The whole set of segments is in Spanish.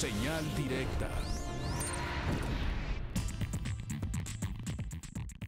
Señal directa.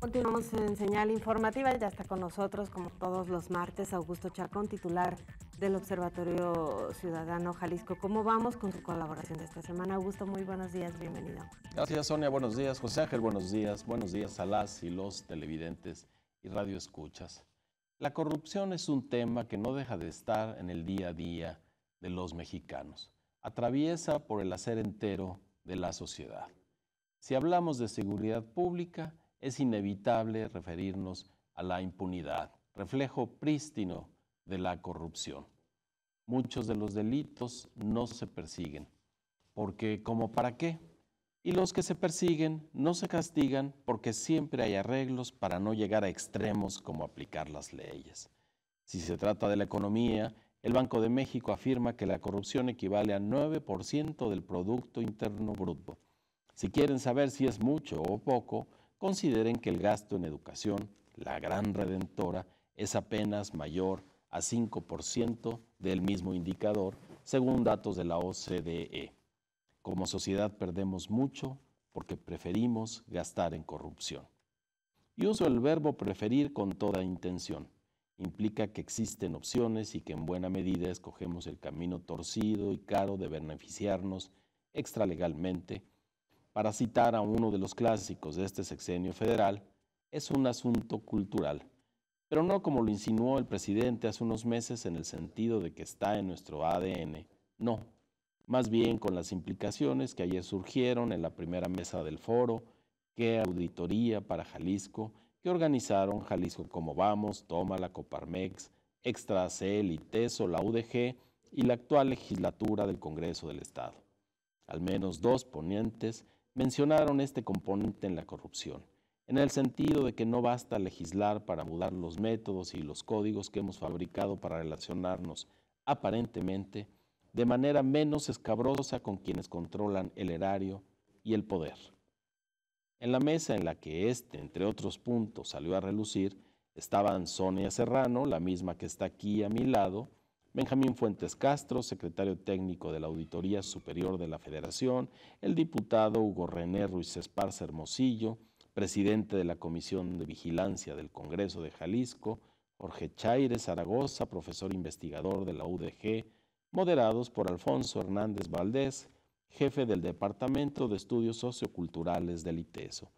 Continuamos en señal informativa. Ya está con nosotros, como todos los martes, Augusto Chacón, titular del Observatorio Ciudadano Jalisco. ¿Cómo vamos con su colaboración de esta semana? Augusto, muy buenos días, bienvenido. Gracias, Sonia. Buenos días, José Ángel. Buenos días. Buenos días a las y los televidentes y radioescuchas. La corrupción es un tema que no deja de estar en el día a día de los mexicanos atraviesa por el hacer entero de la sociedad. Si hablamos de seguridad pública, es inevitable referirnos a la impunidad, reflejo prístino de la corrupción. Muchos de los delitos no se persiguen, porque como para qué. Y los que se persiguen no se castigan porque siempre hay arreglos para no llegar a extremos como aplicar las leyes. Si se trata de la economía, el Banco de México afirma que la corrupción equivale a 9% del Producto Interno Bruto. Si quieren saber si es mucho o poco, consideren que el gasto en educación, la gran redentora, es apenas mayor a 5% del mismo indicador, según datos de la OCDE. Como sociedad perdemos mucho porque preferimos gastar en corrupción. Y uso el verbo preferir con toda intención implica que existen opciones y que en buena medida escogemos el camino torcido y caro de beneficiarnos extralegalmente. Para citar a uno de los clásicos de este sexenio federal, es un asunto cultural, pero no como lo insinuó el presidente hace unos meses en el sentido de que está en nuestro ADN, no, más bien con las implicaciones que ayer surgieron en la primera mesa del foro, qué auditoría para Jalisco, que organizaron Jalisco Como Vamos, Toma la Coparmex, Extra Cel y TESO, la UDG y la actual legislatura del Congreso del Estado. Al menos dos ponentes mencionaron este componente en la corrupción, en el sentido de que no basta legislar para mudar los métodos y los códigos que hemos fabricado para relacionarnos aparentemente de manera menos escabrosa con quienes controlan el erario y el poder. En la mesa en la que este, entre otros puntos, salió a relucir, estaban Sonia Serrano, la misma que está aquí a mi lado, Benjamín Fuentes Castro, secretario técnico de la Auditoría Superior de la Federación, el diputado Hugo René Ruiz Esparza Hermosillo, presidente de la Comisión de Vigilancia del Congreso de Jalisco, Jorge Chaire Zaragoza, profesor investigador de la UDG, moderados por Alfonso Hernández Valdés, jefe del Departamento de Estudios Socioculturales del ITESO.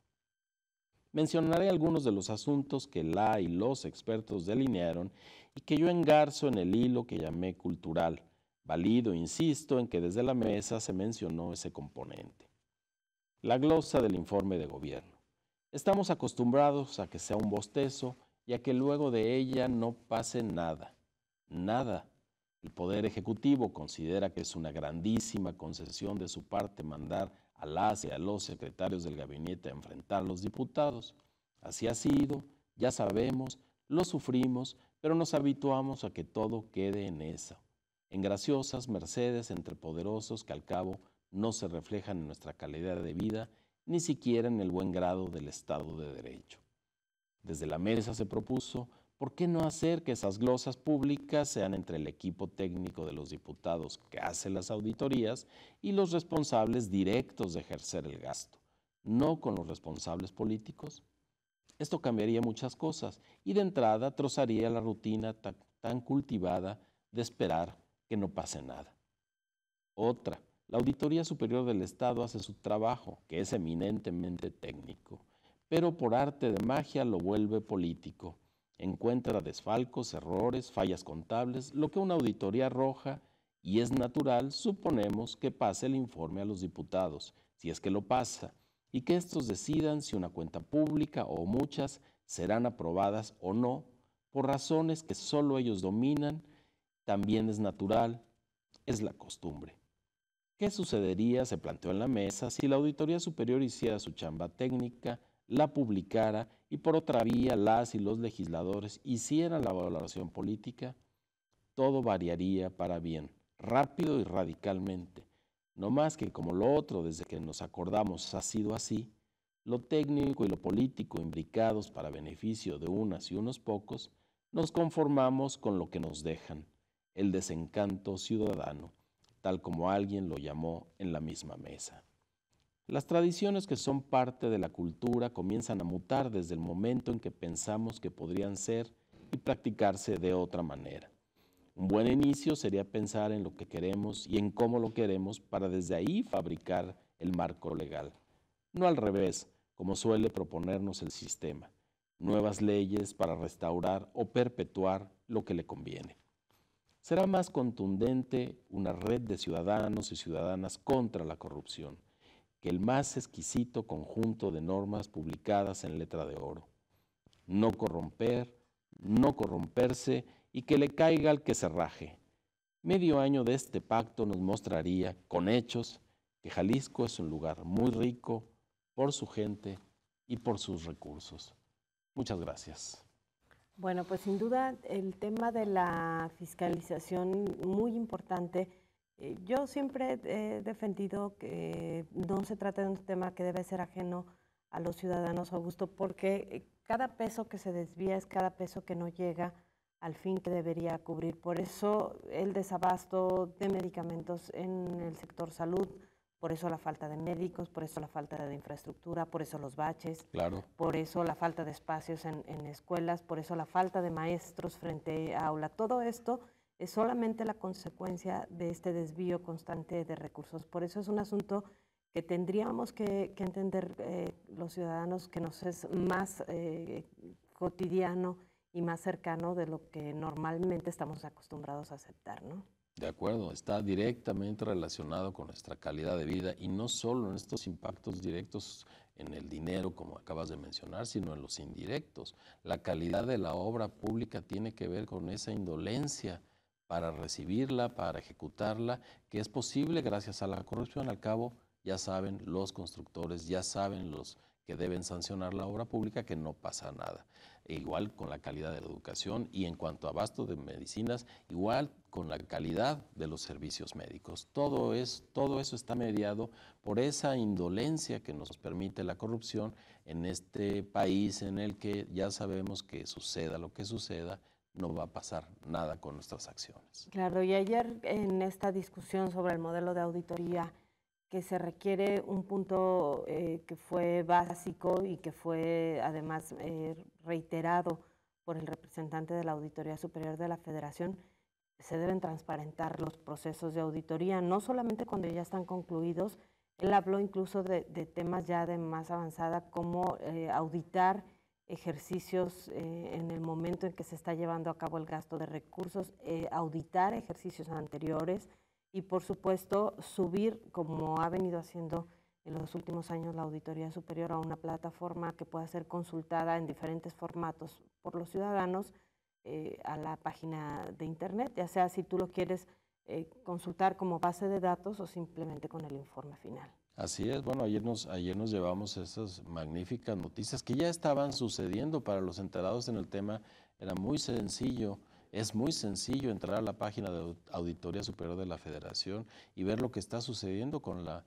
Mencionaré algunos de los asuntos que la y los expertos delinearon y que yo engarzo en el hilo que llamé cultural. Valido, insisto, en que desde la mesa se mencionó ese componente. La glosa del informe de gobierno. Estamos acostumbrados a que sea un bostezo y a que luego de ella no pase nada. Nada. El Poder Ejecutivo considera que es una grandísima concesión de su parte mandar a las y a los secretarios del gabinete a enfrentar a los diputados. Así ha sido, ya sabemos, lo sufrimos, pero nos habituamos a que todo quede en esa, en graciosas mercedes entre poderosos que al cabo no se reflejan en nuestra calidad de vida, ni siquiera en el buen grado del Estado de Derecho. Desde la mesa se propuso ¿por qué no hacer que esas glosas públicas sean entre el equipo técnico de los diputados que hace las auditorías y los responsables directos de ejercer el gasto, no con los responsables políticos? Esto cambiaría muchas cosas y de entrada trozaría la rutina tan, tan cultivada de esperar que no pase nada. Otra, la Auditoría Superior del Estado hace su trabajo, que es eminentemente técnico, pero por arte de magia lo vuelve político encuentra desfalcos, errores, fallas contables, lo que una auditoría arroja y es natural, suponemos, que pase el informe a los diputados, si es que lo pasa, y que estos decidan si una cuenta pública o muchas serán aprobadas o no, por razones que solo ellos dominan, también es natural, es la costumbre. ¿Qué sucedería, se planteó en la mesa, si la Auditoría Superior hiciera su chamba técnica la publicara y por otra vía las y los legisladores hicieran la valoración política, todo variaría para bien, rápido y radicalmente. No más que como lo otro desde que nos acordamos ha sido así, lo técnico y lo político imbricados para beneficio de unas y unos pocos, nos conformamos con lo que nos dejan, el desencanto ciudadano, tal como alguien lo llamó en la misma mesa. Las tradiciones que son parte de la cultura comienzan a mutar desde el momento en que pensamos que podrían ser y practicarse de otra manera. Un buen inicio sería pensar en lo que queremos y en cómo lo queremos para desde ahí fabricar el marco legal. No al revés, como suele proponernos el sistema. Nuevas leyes para restaurar o perpetuar lo que le conviene. Será más contundente una red de ciudadanos y ciudadanas contra la corrupción que el más exquisito conjunto de normas publicadas en letra de oro. No corromper, no corromperse y que le caiga al que se raje. Medio año de este pacto nos mostraría, con hechos, que Jalisco es un lugar muy rico por su gente y por sus recursos. Muchas gracias. Bueno, pues sin duda el tema de la fiscalización muy importante eh, yo siempre he defendido que no se trata de un tema que debe ser ajeno a los ciudadanos, Augusto, porque eh, cada peso que se desvía es cada peso que no llega al fin que debería cubrir. Por eso el desabasto de medicamentos en el sector salud, por eso la falta de médicos, por eso la falta de infraestructura, por eso los baches, por eso la falta de espacios en, en escuelas, por eso la falta de maestros frente a aula. Todo esto es solamente la consecuencia de este desvío constante de recursos. Por eso es un asunto que tendríamos que, entender eh, los ciudadanos que nos es más eh, cotidiano y más cercano de lo que normalmente estamos acostumbrados a aceptar, ¿no? De acuerdo, está directamente relacionado con nuestra calidad de vida y no solo en estos impactos directos en el dinero, como acabas de mencionar, sino en los indirectos. La calidad de la obra pública tiene que ver con esa indolencia para recibirla, para ejecutarla, que es posible gracias a la corrupción. Al cabo, ya saben los constructores, ya saben los que deben sancionar la obra pública que no pasa nada. E igual con la calidad de la educación y en cuanto a abasto de medicinas, igual con la calidad de los servicios médicos. Todo, es, todo eso está mediado por esa indolencia que nos permite la corrupción en este país en el que ya sabemos que suceda lo que suceda, no va a pasar nada con nuestras acciones. Claro, y ayer en esta discusión sobre el modelo de auditoría, que se requiere un punto eh, que fue básico y que fue además eh, reiterado por el representante de la Auditoría Superior de la Federación, se deben transparentar los procesos de auditoría, no solamente cuando ya están concluidos, él habló incluso de, temas ya de más avanzada, como eh, auditar ejercicios eh, en el momento en que se está llevando a cabo el gasto de recursos, eh, auditar ejercicios anteriores y, por supuesto, subir, como ha venido haciendo en los últimos años la Auditoría Superior, a una plataforma que pueda ser consultada en diferentes formatos por los ciudadanos eh, a la página de Internet, ya sea si tú lo quieres consultar como base de datos o simplemente con el informe final. Así es, bueno, ayer nos, ayer nos llevamos esas magníficas noticias que ya estaban sucediendo para los enterados en el tema. Era muy sencillo, es muy sencillo entrar a la página de Auditoría Superior de la Federación y ver lo que está sucediendo con la,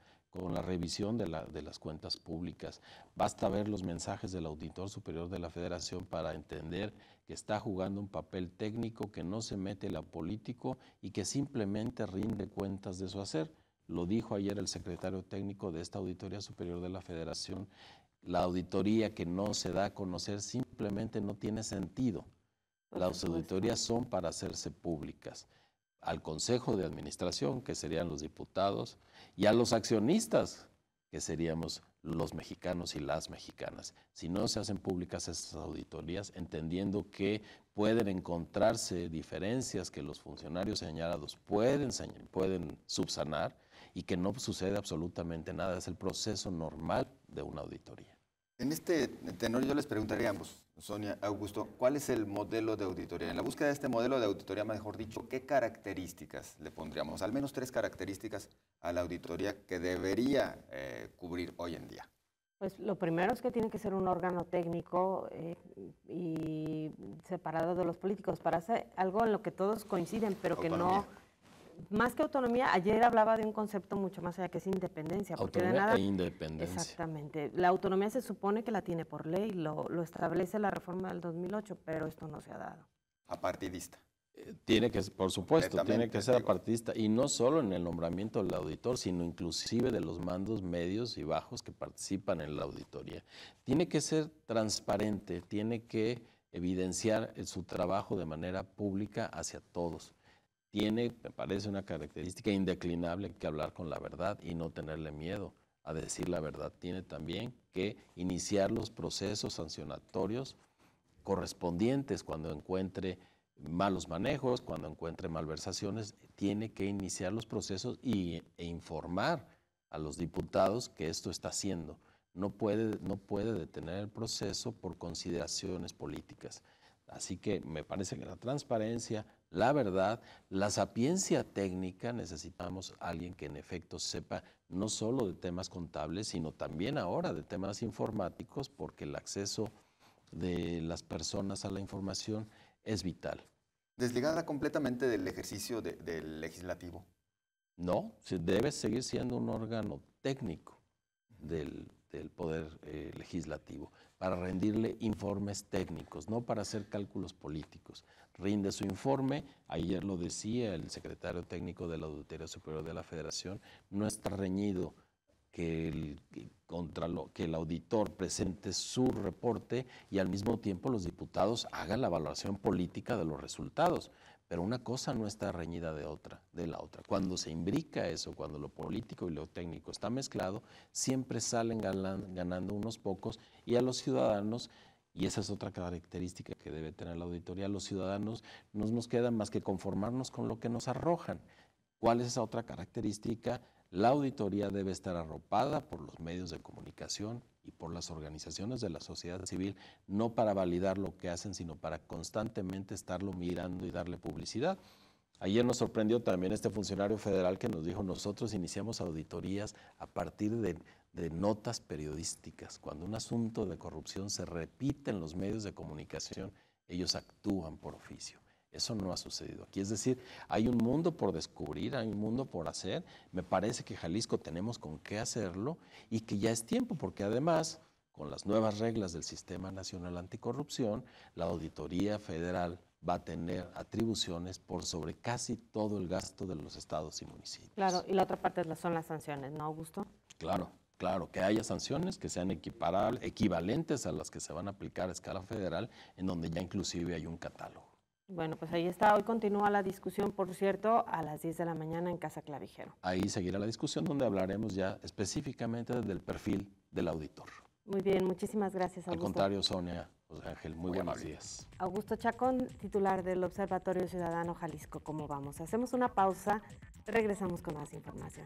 revisión de, la, de las cuentas públicas. Basta ver los mensajes del Auditor Superior de la Federación para entender que está jugando un papel técnico, que no se mete la político y que simplemente rinde cuentas de su hacer lo dijo ayer el secretario técnico de esta Auditoría Superior de la Federación. La auditoría que no se da a conocer simplemente no tiene sentido. Las auditorías son para hacerse públicas. Al Consejo de Administración, que serían los diputados, y a los accionistas, que seríamos los mexicanos y las mexicanas. Si no se hacen públicas esas auditorías, entendiendo que pueden encontrarse diferencias que los funcionarios señalados pueden, pueden subsanar, y que no sucede absolutamente nada. Es el proceso normal de una auditoría. En este tenor yo les preguntaría a ambos, Sonia, Augusto, ¿cuál es el modelo de auditoría? En la búsqueda de este modelo de auditoría, mejor dicho, ¿qué características le pondríamos? Al menos tres características a la auditoría que debería eh, cubrir hoy en día. Pues lo primero es que tiene que ser un órgano técnico eh, y separado de los políticos para hacer algo en lo que todos coinciden, pero que no más que autonomía, ayer hablaba de un concepto mucho más allá que es independencia. Porque e independencia. Exactamente. La autonomía se supone que la tiene por ley, lo, establece la reforma del 2008, pero esto no se ha dado. Apartidista. Eh, tiene que, por supuesto, tiene que ser apartidista y no solo en el nombramiento del auditor, sino inclusive de los mandos medios y bajos que participan en la auditoría. Tiene que ser transparente, tiene que evidenciar eh, su trabajo de manera pública hacia todos tiene, me parece, una característica indeclinable que hablar con la verdad y no tenerle miedo a decir la verdad. Tiene también que iniciar los procesos sancionatorios correspondientes cuando encuentre malos manejos, cuando encuentre malversaciones, tiene que iniciar los procesos y, e informar a los diputados que esto está haciendo. No puede, no puede detener el proceso por consideraciones políticas. Así que me parece que la transparencia, la verdad, la sapiencia técnica, necesitamos alguien que en efecto sepa no solo de temas contables, sino también ahora de temas informáticos, porque el acceso de las personas a la información es vital. ¿Desligada completamente del ejercicio del legislativo? No, debe seguir siendo un órgano técnico del, Poder eh, Legislativo, para rendirle informes técnicos, no para hacer cálculos políticos rinde su informe. Ayer lo decía el secretario técnico de la Auditoría Superior de la Federación, no está reñido que el, contra que el auditor presente su reporte y al mismo tiempo los diputados hagan la valoración política de los resultados. Pero una cosa no está reñida de otra, de la otra. Cuando se imbrica eso, cuando lo político y lo técnico está mezclado, siempre salen ganando unos pocos y a los ciudadanos y esa es otra característica que debe tener la auditoría. Los ciudadanos no nos quedan más que conformarnos con lo que nos arrojan. ¿Cuál es esa otra característica? La auditoría debe estar arropada por los medios de comunicación y por las organizaciones de la sociedad civil, no para validar lo que hacen, sino para constantemente estarlo mirando y darle publicidad. Ayer nos sorprendió también este funcionario federal que nos dijo, nosotros iniciamos auditorías a partir de, notas periodísticas. Cuando un asunto de corrupción se repite en los medios de comunicación, ellos actúan por oficio. Eso no ha sucedido aquí. Es decir, hay un mundo por descubrir, hay un mundo por hacer. Me parece que Jalisco tenemos con qué hacerlo y que ya es tiempo, porque además, con las nuevas reglas del Sistema Nacional Anticorrupción, la Auditoría Federal va a tener atribuciones por sobre casi todo el gasto de los estados y municipios. Claro, y la otra parte son las sanciones, ¿no, Augusto? Claro, claro, que haya sanciones que sean equiparables, equivalentes a las que se van a aplicar a escala federal, en donde ya inclusive hay un catálogo. Bueno, pues ahí está. Hoy continúa la discusión, por cierto, a las 10 de la mañana en Casa Clavijero. Ahí seguirá la discusión donde hablaremos ya específicamente del perfil del auditor. Muy bien, muchísimas gracias. Augusto. Al contrario, Sonia, Ángel, muy, buenos días. Augusto Chacón, titular del Observatorio Ciudadano Jalisco, ¿cómo vamos? Hacemos una pausa, regresamos con más información.